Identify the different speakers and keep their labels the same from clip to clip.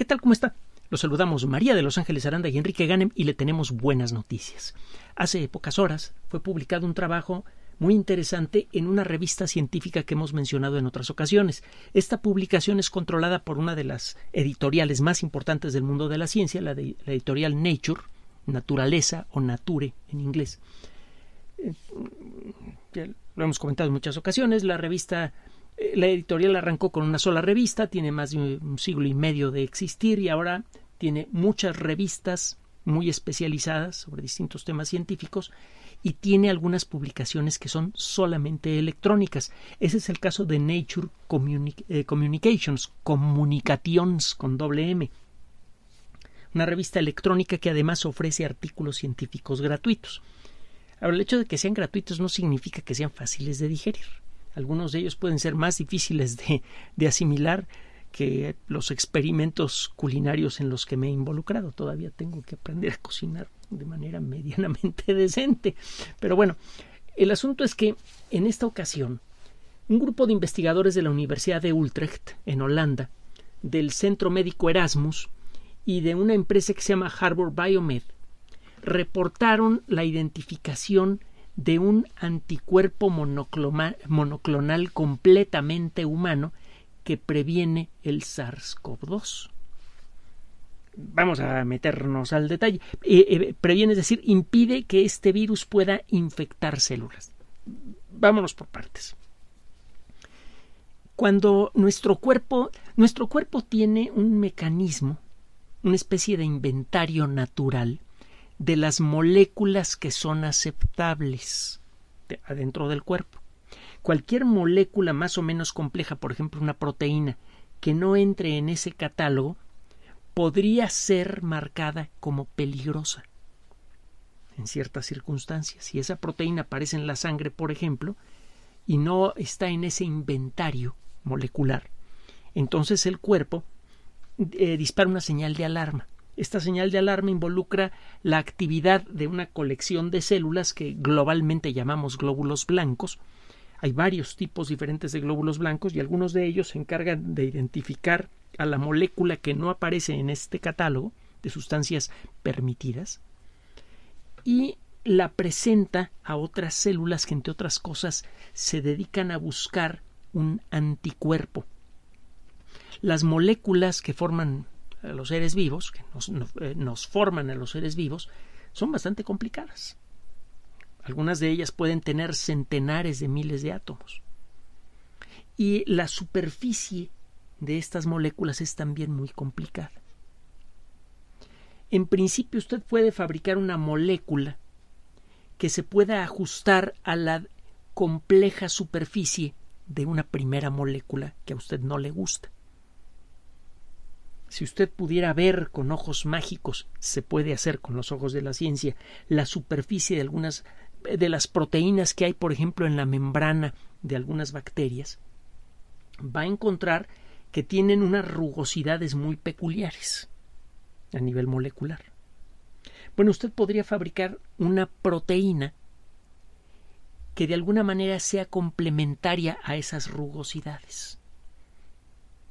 Speaker 1: ¿Qué tal? ¿Cómo está? Los saludamos María de Los Ángeles Aranda y Enrique Ganem y le tenemos buenas noticias. Hace pocas horas fue publicado un trabajo muy interesante en una revista científica que hemos mencionado en otras ocasiones. Esta publicación es controlada por una de las editoriales más importantes del mundo de la ciencia, la, de, la editorial Nature, Naturaleza o Nature en inglés. Eh, lo hemos comentado en muchas ocasiones, la revista la editorial arrancó con una sola revista, tiene más de un siglo y medio de existir y ahora tiene muchas revistas muy especializadas sobre distintos temas científicos y tiene algunas publicaciones que son solamente electrónicas. Ese es el caso de Nature eh, Communications, con doble M. Una revista electrónica que además ofrece artículos científicos gratuitos. Ahora, el hecho de que sean gratuitos no significa que sean fáciles de digerir. Algunos de ellos pueden ser más difíciles de, asimilar que los experimentos culinarios en los que me he involucrado. Todavía tengo que aprender a cocinar de manera medianamente decente. Pero bueno, el asunto es que en esta ocasión, un grupo de investigadores de la Universidad de Utrecht, en Holanda, del Centro Médico Erasmus y de una empresa que se llama Harvard Biomed, reportaron la identificación de un anticuerpo monoclonal completamente humano que previene el SARS-CoV-2. Vamos a meternos al detalle. Eh, eh, previene, es decir, impide que este virus pueda infectar células. Vámonos por partes. Cuando nuestro cuerpo, nuestro cuerpo tiene un mecanismo, una especie de inventario natural, de las moléculas que son aceptables adentro del cuerpo. Cualquier molécula más o menos compleja, por ejemplo una proteína, que no entre en ese catálogo, podría ser marcada como peligrosa en ciertas circunstancias. Si esa proteína aparece en la sangre, por ejemplo, y no está en ese inventario molecular, entonces el cuerpo eh, dispara una señal de alarma esta señal de alarma involucra la actividad de una colección de células que globalmente llamamos glóbulos blancos. Hay varios tipos diferentes de glóbulos blancos y algunos de ellos se encargan de identificar a la molécula que no aparece en este catálogo de sustancias permitidas y la presenta a otras células que, entre otras cosas, se dedican a buscar un anticuerpo. Las moléculas que forman los seres vivos, que nos, eh, nos forman a los seres vivos, son bastante complicadas. Algunas de ellas pueden tener centenares de miles de átomos. Y la superficie de estas moléculas es también muy complicada. En principio usted puede fabricar una molécula que se pueda ajustar a la compleja superficie de una primera molécula que a usted no le gusta. Si usted pudiera ver con ojos mágicos, se puede hacer con los ojos de la ciencia, la superficie de algunas eh, de las proteínas que hay, por ejemplo, en la membrana de algunas bacterias, va a encontrar que tienen unas rugosidades muy peculiares a nivel molecular. Bueno, usted podría fabricar una proteína que de alguna manera sea complementaria a esas rugosidades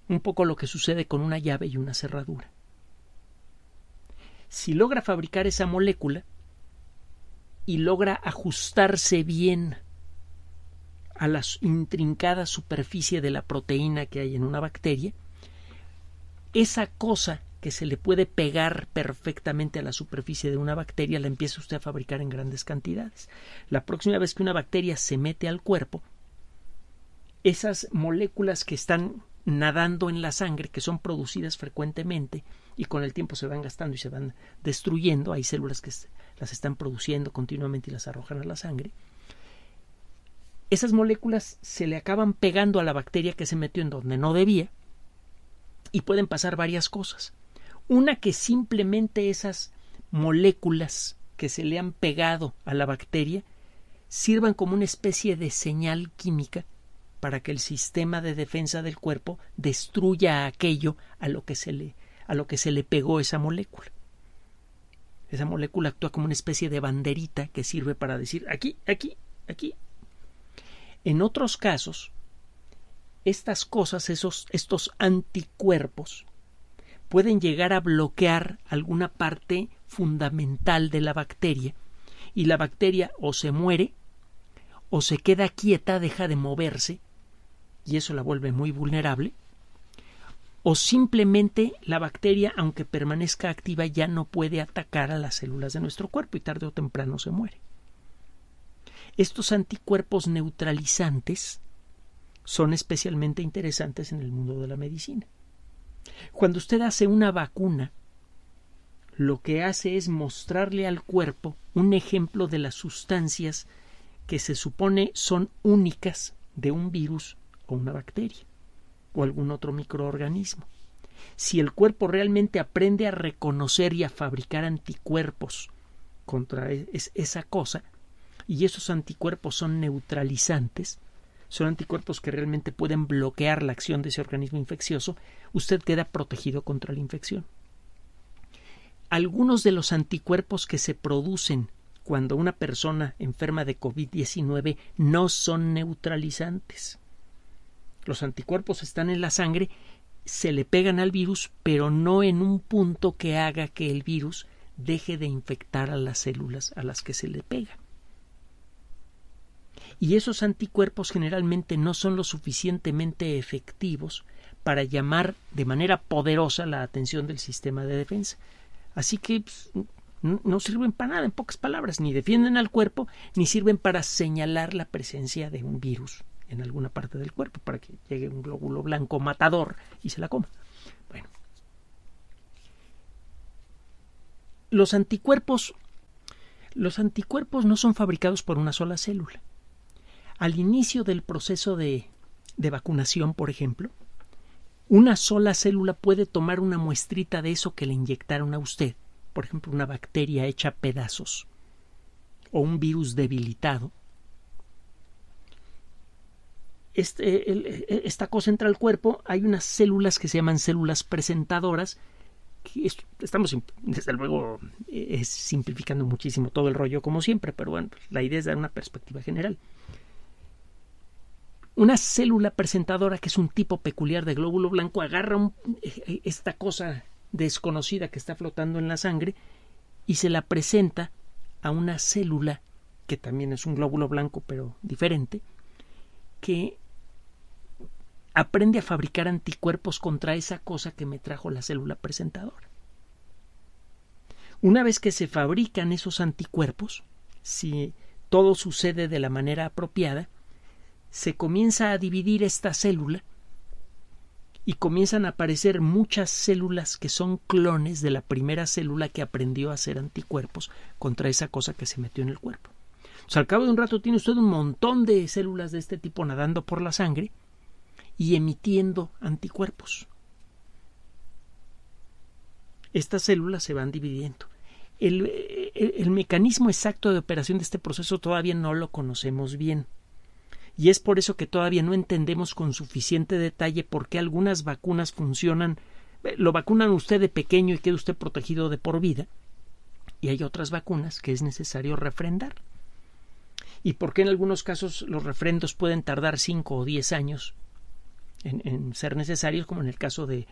Speaker 1: un poco lo que sucede con una llave y una cerradura. Si logra fabricar esa molécula y logra ajustarse bien a la intrincada superficie de la proteína que hay en una bacteria, esa cosa que se le puede pegar perfectamente a la superficie de una bacteria la empieza usted a fabricar en grandes cantidades. La próxima vez que una bacteria se mete al cuerpo, esas moléculas que están nadando en la sangre que son producidas frecuentemente y con el tiempo se van gastando y se van destruyendo. Hay células que las están produciendo continuamente y las arrojan a la sangre. Esas moléculas se le acaban pegando a la bacteria que se metió en donde no debía y pueden pasar varias cosas. Una que simplemente esas moléculas que se le han pegado a la bacteria sirvan como una especie de señal química para que el sistema de defensa del cuerpo destruya aquello a lo que se le, a lo que se le pegó esa molécula. Esa molécula actúa como una especie de banderita que sirve para decir aquí, aquí, aquí. En otros casos, estas cosas, esos, estos anticuerpos, pueden llegar a bloquear alguna parte fundamental de la bacteria y la bacteria o se muere o se queda quieta, deja de moverse y eso la vuelve muy vulnerable, o simplemente la bacteria, aunque permanezca activa, ya no puede atacar a las células de nuestro cuerpo y tarde o temprano se muere. Estos anticuerpos neutralizantes son especialmente interesantes en el mundo de la medicina. Cuando usted hace una vacuna, lo que hace es mostrarle al cuerpo un ejemplo de las sustancias que se supone son únicas de un virus una bacteria o algún otro microorganismo. Si el cuerpo realmente aprende a reconocer y a fabricar anticuerpos contra e, esa cosa, y esos anticuerpos son neutralizantes, son anticuerpos que realmente pueden bloquear la acción de ese organismo infeccioso, usted queda protegido contra la infección. Algunos de los anticuerpos que se producen cuando una persona enferma de COVID-19 no son neutralizantes los anticuerpos están en la sangre, se le pegan al virus, pero no en un punto que haga que el virus deje de infectar a las células a las que se le pega. Y esos anticuerpos generalmente no son lo suficientemente efectivos para llamar de manera poderosa la atención del sistema de defensa. Así que pues, no sirven para nada, en pocas palabras, ni defienden al cuerpo, ni sirven para señalar la presencia de un virus en alguna parte del cuerpo para que llegue un glóbulo blanco matador y se la coma. Bueno. Los anticuerpos los anticuerpos no son fabricados por una sola célula. Al inicio del proceso de, de vacunación, por ejemplo, una sola célula puede tomar una muestrita de eso que le inyectaron a usted, por ejemplo, una bacteria hecha pedazos o un virus debilitado, este, e, e, esta cosa entra al cuerpo, hay unas células que se llaman células presentadoras. Que estamos, desde luego, e, simplificando muchísimo todo el rollo, como siempre, pero bueno, pues, la idea es dar una perspectiva general. Una célula presentadora, que es un tipo peculiar de glóbulo blanco, agarra esta cosa desconocida que está flotando en la sangre y se la presenta a una célula que también es un glóbulo blanco pero diferente, que aprende a fabricar anticuerpos contra esa cosa que me trajo la célula presentadora. Una vez que se fabrican esos anticuerpos, si todo sucede de la manera apropiada, se comienza a dividir esta célula y comienzan a aparecer muchas células que son clones de la primera célula que aprendió a hacer anticuerpos contra esa cosa que se metió en el cuerpo. O al cabo de un rato tiene usted un montón de células de este tipo nadando por la sangre y emitiendo anticuerpos. Estas células se van dividiendo. El, mecanismo exacto de operación de este proceso todavía no lo conocemos bien. Y es por eso que todavía no entendemos con suficiente detalle por qué algunas vacunas funcionan. Eh, lo vacunan usted de pequeño y queda usted protegido de por vida. Y hay otras vacunas que es necesario refrendar. Y por qué en algunos casos los refrendos pueden tardar 5 o 10 años en, ser necesarios, como en el caso de,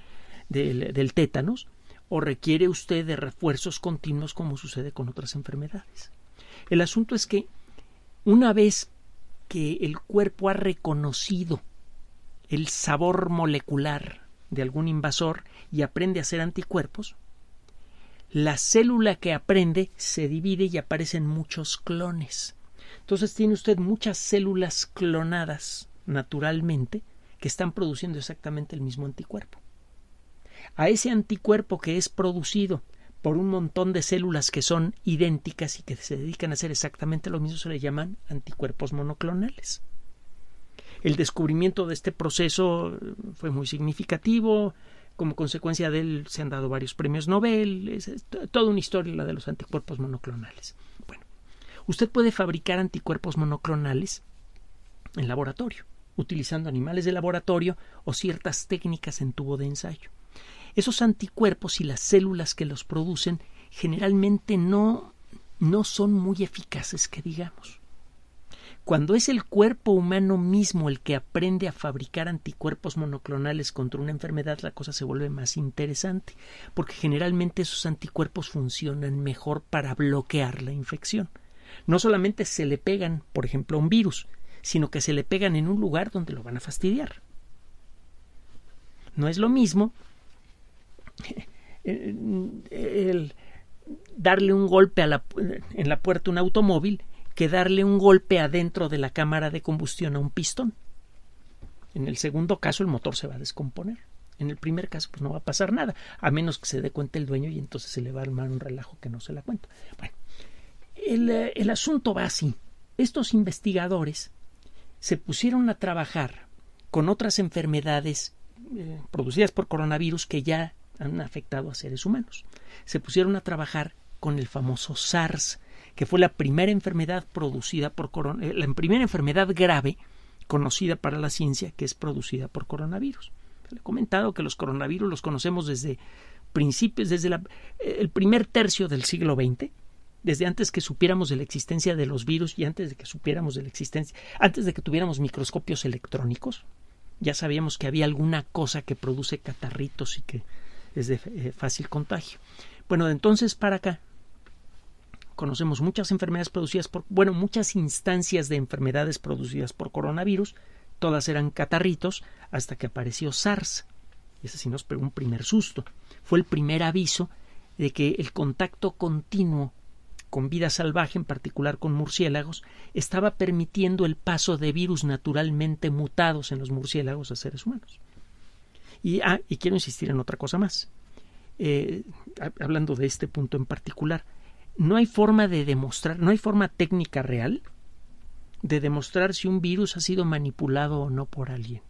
Speaker 1: del, del tétanos, o requiere usted de refuerzos continuos como sucede con otras enfermedades. El asunto es que una vez que el cuerpo ha reconocido el sabor molecular de algún invasor y aprende a hacer anticuerpos, la célula que aprende se divide y aparecen muchos clones. Entonces tiene usted muchas células clonadas naturalmente que están produciendo exactamente el mismo anticuerpo. A ese anticuerpo que es producido por un montón de células que son idénticas y que se dedican a hacer exactamente lo mismo se le llaman anticuerpos monoclonales. El descubrimiento de este proceso eh, fue muy significativo, como consecuencia de él se han dado varios premios Nobel, es, toda una historia la de los anticuerpos monoclonales. Bueno, usted puede fabricar anticuerpos monoclonales en laboratorio utilizando animales de laboratorio o ciertas técnicas en tubo de ensayo. Esos anticuerpos y las células que los producen generalmente no, no son muy eficaces, que digamos. Cuando es el cuerpo humano mismo el que aprende a fabricar anticuerpos monoclonales contra una enfermedad, la cosa se vuelve más interesante, porque generalmente esos anticuerpos funcionan mejor para bloquear la infección. No solamente se le pegan, por ejemplo, a un virus, sino que se le pegan en un lugar donde lo van a fastidiar. No es lo mismo eh, darle un golpe en la puerta a un automóvil que darle un golpe adentro de la cámara de combustión a un pistón. En el segundo caso el motor se va a descomponer. En el primer caso pues no va a pasar nada, a menos que se dé cuenta el dueño y entonces se le va a armar un relajo que no se la cuenta. Bueno, el eh, asunto va así. Estos investigadores se pusieron a trabajar con otras enfermedades eh, producidas por coronavirus que ya han afectado a seres humanos. Se pusieron a trabajar con el famoso SARS, que fue la primera enfermedad producida por eh, la primera enfermedad grave conocida para la ciencia que es producida por coronavirus. Le he comentado que los coronavirus los conocemos desde principios, desde eh, el primer tercio del siglo XX, desde antes que supiéramos de la existencia de los virus y antes de que supiéramos de la existencia, antes de que tuviéramos microscopios electrónicos, ya sabíamos que había alguna cosa que produce catarritos y que es de eh, fácil contagio. Bueno, de entonces para acá conocemos muchas enfermedades producidas por, bueno, muchas instancias de enfermedades producidas por coronavirus, todas eran catarritos hasta que apareció SARS. Ese sí nos pegó un primer susto. Fue el primer aviso de que el contacto continuo con vida salvaje, en particular con murciélagos, estaba permitiendo el paso de virus naturalmente mutados en los murciélagos a seres humanos. Y, ah, quiero insistir en otra cosa más, eh, hablando de este punto en particular. No hay forma de demostrar, no hay forma técnica real de demostrar si un virus ha sido manipulado o no por alguien.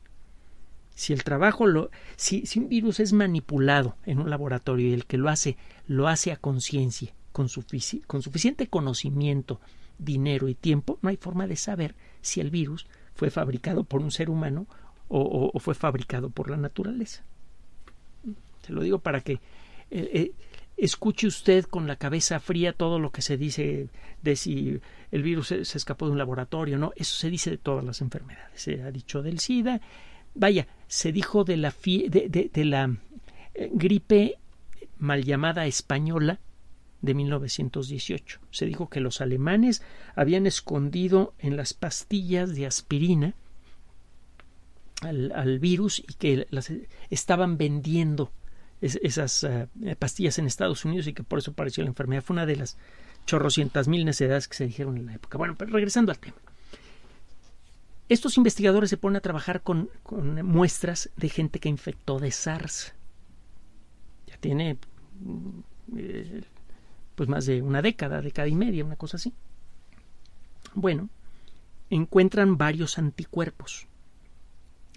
Speaker 1: Si el trabajo lo, si un virus es manipulado en un laboratorio y el que lo hace lo hace a conciencia con, suficiente conocimiento, dinero y tiempo, no hay forma de saber si el virus fue fabricado por un ser humano o, fue fabricado por la naturaleza. Se lo digo para que eh, eh, escuche usted con la cabeza fría todo lo que se dice de si el virus se, escapó de un laboratorio, no, eso se dice de todas las enfermedades. Se ha dicho del SIDA, vaya, se dijo de la eh, gripe mal llamada española, de 1918. Se dijo que los alemanes habían escondido en las pastillas de aspirina al, virus y que las estaban vendiendo esas eh, pastillas en Estados Unidos y que por eso apareció la enfermedad. Fue una de las chorrocientas mil necedades que se dijeron en la época. Bueno, pero regresando al tema. Estos investigadores se ponen a trabajar con, con muestras de gente que infectó de SARS. Ya tiene pues más de una década, década y media, una cosa así. Bueno, encuentran varios anticuerpos.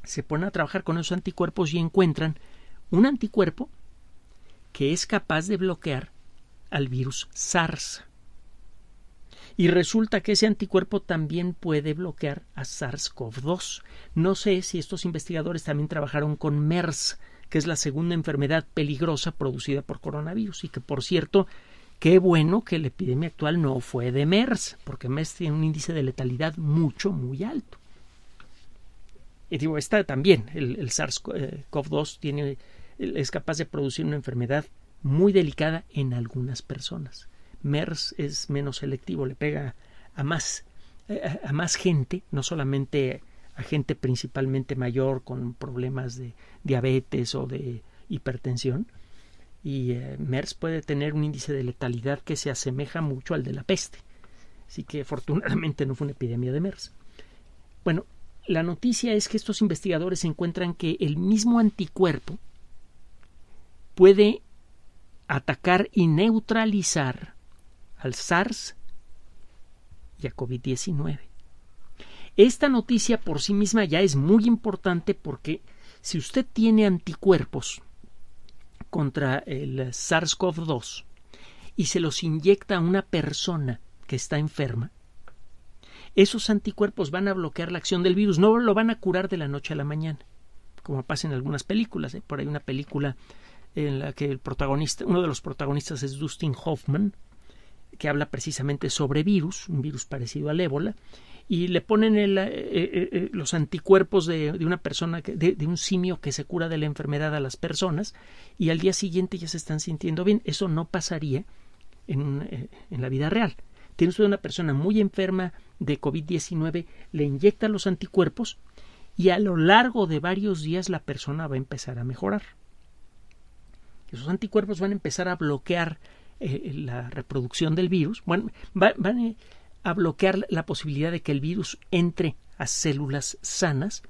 Speaker 1: Se ponen a trabajar con esos anticuerpos y encuentran un anticuerpo que es capaz de bloquear al virus SARS. Y resulta que ese anticuerpo también puede bloquear a SARS-CoV-2. No sé si estos investigadores también trabajaron con MERS, que es la segunda enfermedad peligrosa producida por coronavirus y que, por cierto, Qué bueno que la epidemia actual no fue de MERS, porque MERS tiene un índice de letalidad mucho, muy alto. Y digo, está también, el, SARS-CoV-2 eh, es capaz de producir una enfermedad muy delicada en algunas personas. MERS es menos selectivo, le pega a más, eh, a más gente, no solamente a gente principalmente mayor con problemas de diabetes o de hipertensión, y eh, MERS puede tener un índice de letalidad que se asemeja mucho al de la peste. Así que afortunadamente no fue una epidemia de MERS. Bueno, la noticia es que estos investigadores encuentran que el mismo anticuerpo puede atacar y neutralizar al SARS y a COVID-19. Esta noticia por sí misma ya es muy importante porque si usted tiene anticuerpos, contra el SARS-CoV-2 y se los inyecta a una persona que está enferma, esos anticuerpos van a bloquear la acción del virus, no lo van a curar de la noche a la mañana, como pasa en algunas películas. ¿eh? Por ahí una película en la que el protagonista, uno de los protagonistas es Dustin Hoffman, que habla precisamente sobre virus, un virus parecido al ébola, y le ponen el, eh, eh, eh, los anticuerpos de, una persona, de, un simio que se cura de la enfermedad a las personas y al día siguiente ya se están sintiendo bien. Eso no pasaría en, en la vida real. tienes usted una persona muy enferma de COVID-19, le inyecta los anticuerpos y a lo largo de varios días la persona va a empezar a mejorar. Esos anticuerpos van a empezar a bloquear la reproducción del virus. Bueno, van, van, a bloquear la posibilidad de que el virus entre a células sanas,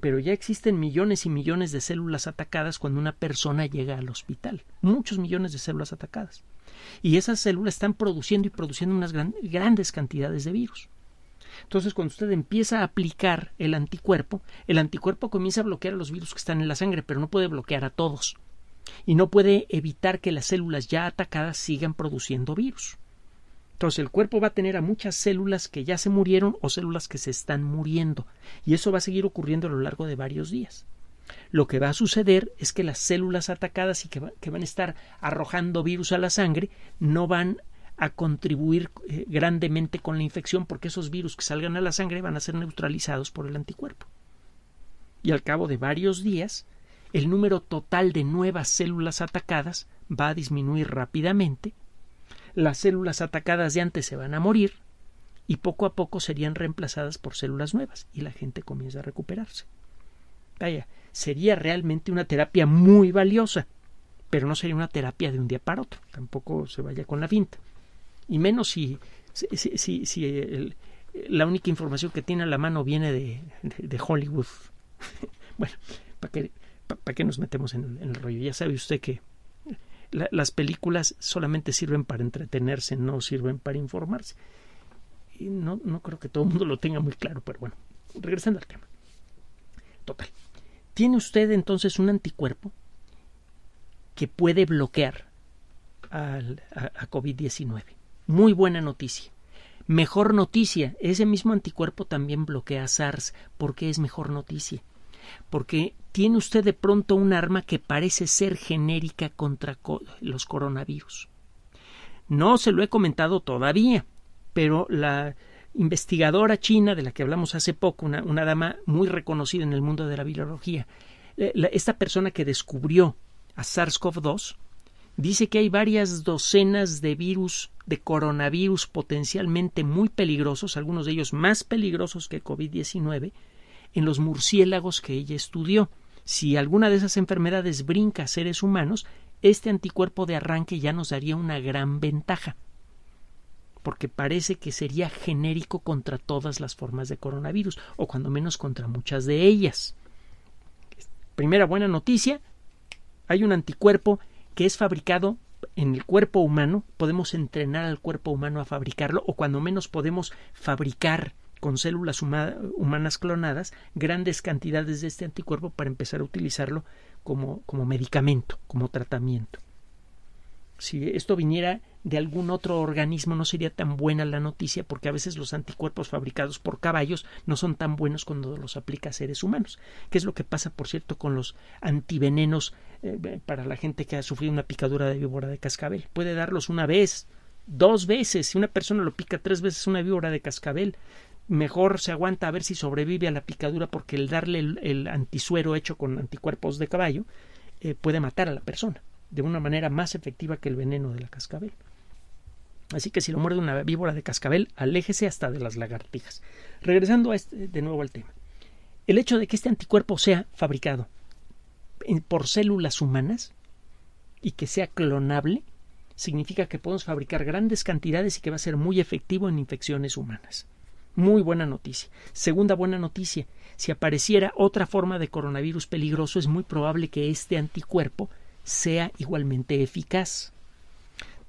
Speaker 1: pero ya existen millones y millones de células atacadas cuando una persona llega al hospital, muchos millones de células atacadas. Y esas células están produciendo y produciendo unas grandes cantidades de virus. Entonces, cuando usted empieza a aplicar el anticuerpo, el anticuerpo comienza a bloquear a los virus que están en la sangre, pero no puede bloquear a todos. Y no puede evitar que las células ya atacadas sigan produciendo virus. Entonces el cuerpo va a tener a muchas células que ya se murieron o células que se están muriendo. Y eso va a seguir ocurriendo a lo largo de varios días. Lo que va a suceder es que las células atacadas y que, van a estar arrojando virus a la sangre no van a contribuir eh, grandemente con la infección porque esos virus que salgan a la sangre van a ser neutralizados por el anticuerpo. Y al cabo de varios días, el número total de nuevas células atacadas va a disminuir rápidamente las células atacadas de antes se van a morir y poco a poco serían reemplazadas por células nuevas y la gente comienza a recuperarse. Vaya, sería realmente una terapia muy valiosa, pero no sería una terapia de un día para otro, tampoco se vaya con la finta. Y menos si, si, la única información que tiene a la mano viene de, de, Hollywood. bueno, ¿para qué, nos metemos en el rollo? Ya sabe usted que las películas solamente sirven para entretenerse, no sirven para informarse. Y no, no creo que todo el mundo lo tenga muy claro, pero bueno, regresando al tema. Total. Tiene usted entonces un anticuerpo que puede bloquear a, a COVID-19. Muy buena noticia. Mejor noticia, ese mismo anticuerpo también bloquea SARS. porque es mejor noticia? porque tiene usted de pronto un arma que parece ser genérica contra los coronavirus. No se lo he comentado todavía, pero la investigadora china de la que hablamos hace poco, una, dama muy reconocida en el mundo de la virología, eh, esta persona que descubrió a SARS-CoV-2, dice que hay varias docenas de virus de coronavirus potencialmente muy peligrosos, algunos de ellos más peligrosos que COVID-19, en los murciélagos que ella estudió. Si alguna de esas enfermedades brinca a seres humanos, este anticuerpo de arranque ya nos daría una gran ventaja, porque parece que sería genérico contra todas las formas de coronavirus, o cuando menos contra muchas de ellas. Primera buena noticia, hay un anticuerpo que es fabricado en el cuerpo humano, podemos entrenar al cuerpo humano a fabricarlo, o cuando menos podemos fabricar con células humanas clonadas grandes cantidades de este anticuerpo para empezar a utilizarlo como, como medicamento, como tratamiento. Si esto viniera de algún otro organismo no sería tan buena la noticia porque a veces los anticuerpos fabricados por caballos no son tan buenos cuando los aplica a seres humanos, que es lo que pasa por cierto con los antivenenos eh, para la gente que ha sufrido una picadura de víbora de cascabel. Puede darlos una vez, dos veces, si una persona lo pica tres veces una víbora de cascabel, mejor se aguanta a ver si sobrevive a la picadura porque el darle el, antisuero hecho con anticuerpos de caballo eh, puede matar a la persona de una manera más efectiva que el veneno de la cascabel. Así que si lo muerde una víbora de cascabel, aléjese hasta de las lagartijas. Regresando a este, de nuevo al tema. El hecho de que este anticuerpo sea fabricado por células humanas y que sea clonable significa que podemos fabricar grandes cantidades y que va a ser muy efectivo en infecciones humanas. Muy buena noticia. Segunda buena noticia, si apareciera otra forma de coronavirus peligroso, es muy probable que este anticuerpo sea igualmente eficaz.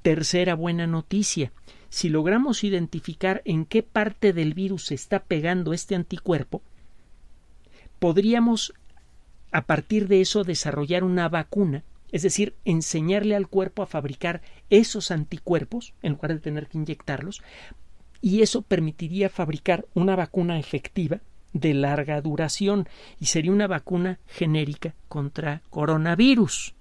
Speaker 1: Tercera buena noticia, si logramos identificar en qué parte del virus se está pegando este anticuerpo, podríamos a partir de eso desarrollar una vacuna, es decir, enseñarle al cuerpo a fabricar esos anticuerpos, en lugar de tener que inyectarlos, y eso permitiría fabricar una vacuna efectiva de larga duración y sería una vacuna genérica contra coronavirus.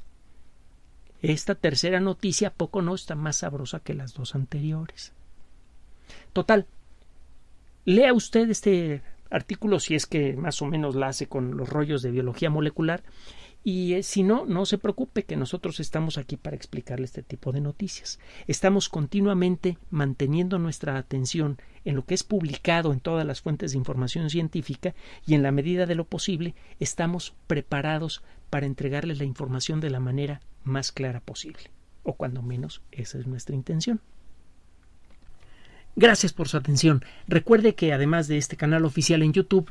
Speaker 1: Esta tercera noticia poco no está más sabrosa que las dos anteriores. Total, lea usted este artículo si es que más o menos la hace con los rollos de biología molecular y eh, si no, no se preocupe que nosotros estamos aquí para explicarle este tipo de noticias. Estamos continuamente manteniendo nuestra atención en lo que es publicado en todas las fuentes de información científica y en la medida de lo posible estamos preparados para entregarles la información de la manera más clara posible. O cuando menos, esa es nuestra intención. Gracias por su atención. Recuerde que además de este canal oficial en YouTube,